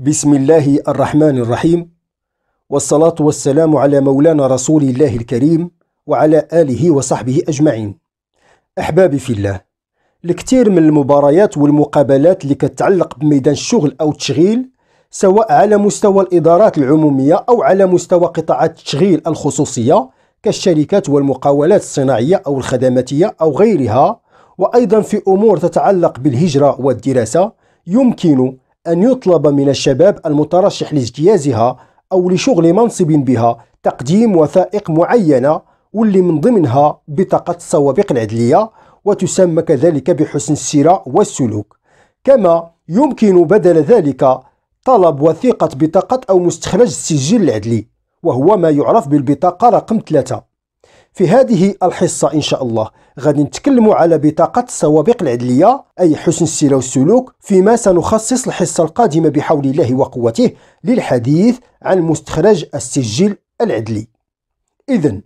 بسم الله الرحمن الرحيم والصلاة والسلام على مولانا رسول الله الكريم وعلى آله وصحبه أجمعين أحبابي في الله الكثير من المباريات والمقابلات اللي كتعلق بميدان الشغل أو التشغيل سواء على مستوى الإدارات العمومية أو على مستوى قطاعات التشغيل الخصوصية كالشركات والمقاولات الصناعية أو الخدماتية أو غيرها وأيضا في أمور تتعلق بالهجرة والدراسة يمكن أن يطلب من الشباب المترشح لاجتيازها أو لشغل منصب بها تقديم وثائق معينة واللي من ضمنها بطاقة السوابق العدلية وتسمى كذلك بحسن السيرة والسلوك كما يمكن بدل ذلك طلب وثيقة بطاقة أو مستخرج السجل العدلي وهو ما يعرف بالبطاقة رقم 3 في هذه الحصة إن شاء الله غادي نتكلم على بطاقة السوابق العدلية أي حسن السيرة والسلوك فيما سنخصص الحصة القادمة بحول الله وقوته للحديث عن مستخرج السجل العدلي إذا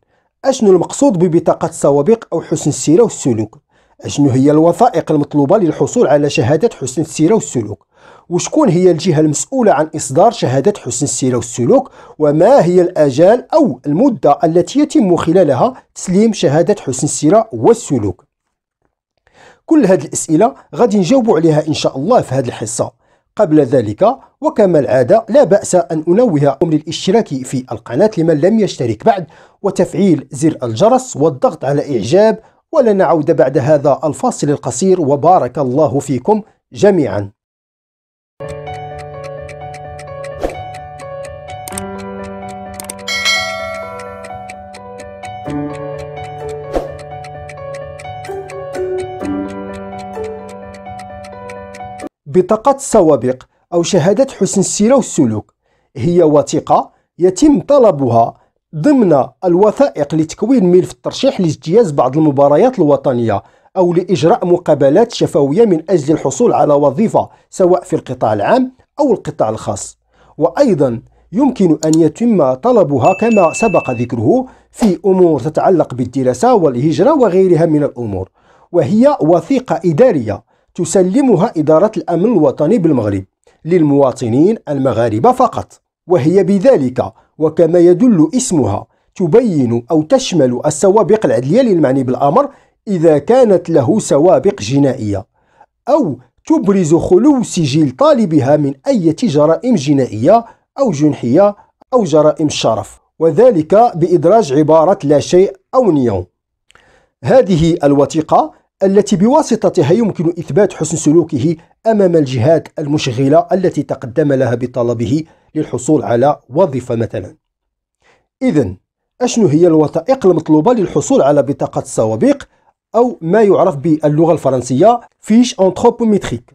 أشنو المقصود ببطاقة السوابق أو حسن السيرة والسلوك؟ أشنو هي الوثائق المطلوبة للحصول على شهادة حسن السيرة والسلوك؟ وشكون هي الجهة المسؤولة عن إصدار شهادة حسن السيرة والسلوك وما هي الأجال أو المدة التي يتم خلالها تسليم شهادة حسن السيرة والسلوك كل هذه الأسئلة غادي نجاوب عليها إن شاء الله في هذه الحصة قبل ذلك وكما العادة لا بأس أن أنوهكم للاشتراك في القناة لمن لم يشترك بعد وتفعيل زر الجرس والضغط على إعجاب ولنعود بعد هذا الفاصل القصير وبارك الله فيكم جميعا بطاقة السوابق أو شهادة حسن السيرة والسلوك هي وثيقة يتم طلبها ضمن الوثائق لتكوين ملف الترشيح لاجتياز بعض المباريات الوطنية أو لإجراء مقابلات شفوية من أجل الحصول على وظيفة سواء في القطاع العام أو القطاع الخاص وأيضا يمكن أن يتم طلبها كما سبق ذكره في أمور تتعلق بالدراسة والهجرة وغيرها من الأمور وهي وثيقة إدارية تسلمها إدارة الأمن الوطني بالمغرب للمواطنين المغاربة فقط وهي بذلك وكما يدل اسمها تبين أو تشمل السوابق العدلية للمعني بالأمر إذا كانت له سوابق جنائية أو تبرز خلو سجل طالبها من أي جرائم جنائية أو جنحية أو جرائم الشرف وذلك بإدراج عبارة لا شيء أو نيون هذه الوثيقة التي بواسطتها يمكن إثبات حسن سلوكه أمام الجهات المشغلة التي تقدم لها بطلبه للحصول على وظيفة مثلا إذا أشنو هي الوثائق المطلوبة للحصول على بطاقة السوابق أو ما يعرف باللغة الفرنسية فيش انتروبوميتريك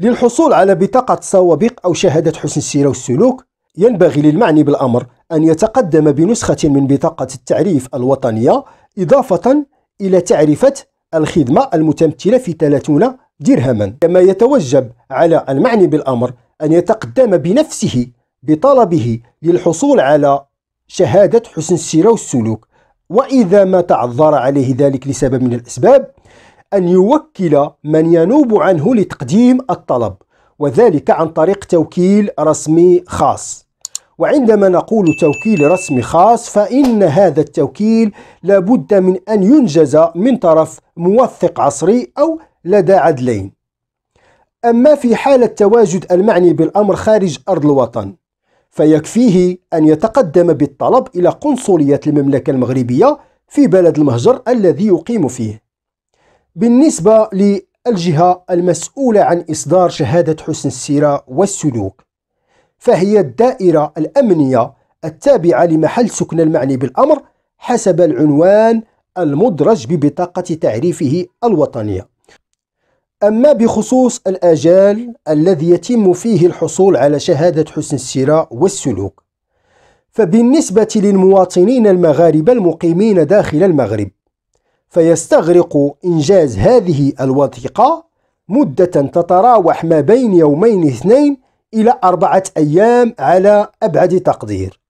للحصول على بطاقة سوابق أو شهادة حسن السيرة والسلوك ينبغي للمعني بالأمر أن يتقدم بنسخة من بطاقة التعريف الوطنية إضافة إلى تعرفة الخدمة المتمثلة في 30 درهما كما يتوجب على المعني بالأمر أن يتقدم بنفسه بطلبه للحصول على شهادة حسن السيرة والسلوك وإذا ما تعذر عليه ذلك لسبب من الأسباب أن يوكل من ينوب عنه لتقديم الطلب وذلك عن طريق توكيل رسمي خاص وعندما نقول توكيل رسمي خاص فإن هذا التوكيل لابد من أن ينجز من طرف موثق عصري أو لدى عدلين أما في حالة تواجد المعني بالأمر خارج أرض الوطن فيكفيه أن يتقدم بالطلب إلى قنصلية المملكة المغربية في بلد المهجر الذي يقيم فيه بالنسبة للجهة المسؤولة عن إصدار شهادة حسن السيرة والسلوك فهي الدائرة الأمنية التابعة لمحل سكن المعني بالأمر حسب العنوان المدرج ببطاقة تعريفه الوطنية أما بخصوص الآجال الذي يتم فيه الحصول على شهادة حسن السيرة والسلوك فبالنسبة للمواطنين المغاربة المقيمين داخل المغرب فيستغرق إنجاز هذه الوثيقة مدة تتراوح ما بين يومين اثنين إلى أربعة أيام على أبعد تقدير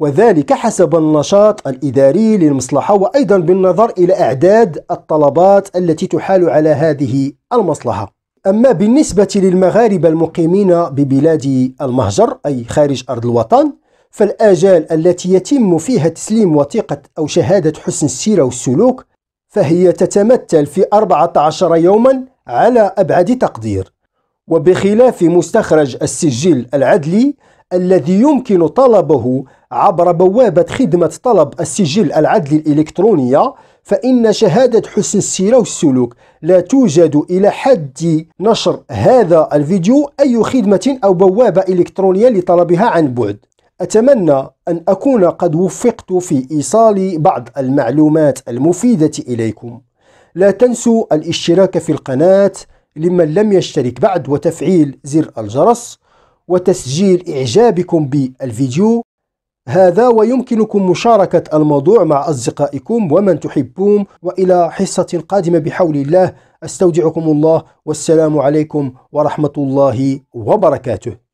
وذلك حسب النشاط الإداري للمصلحة وأيضا بالنظر إلى أعداد الطلبات التي تحال على هذه المصلحة أما بالنسبة للمغاربة المقيمين ببلاد المهجر أي خارج أرض الوطن فالآجال التي يتم فيها تسليم وثيقة أو شهادة حسن السيرة والسلوك فهي تتمثل في 14 يوما على أبعد تقدير وبخلاف مستخرج السجل العدلي الذي يمكن طلبه عبر بوابة خدمة طلب السجل العدلي الإلكترونية فإن شهادة حسن السيرة والسلوك لا توجد إلى حد نشر هذا الفيديو أي خدمة أو بوابة إلكترونية لطلبها عن بعد أتمنى أن أكون قد وفقت في إيصال بعض المعلومات المفيدة إليكم لا تنسوا الاشتراك في القناة لمن لم يشترك بعد وتفعيل زر الجرس وتسجيل إعجابكم بالفيديو هذا ويمكنكم مشاركة الموضوع مع أصدقائكم ومن تحبون وإلى حصة قادمة بحول الله أستودعكم الله والسلام عليكم ورحمة الله وبركاته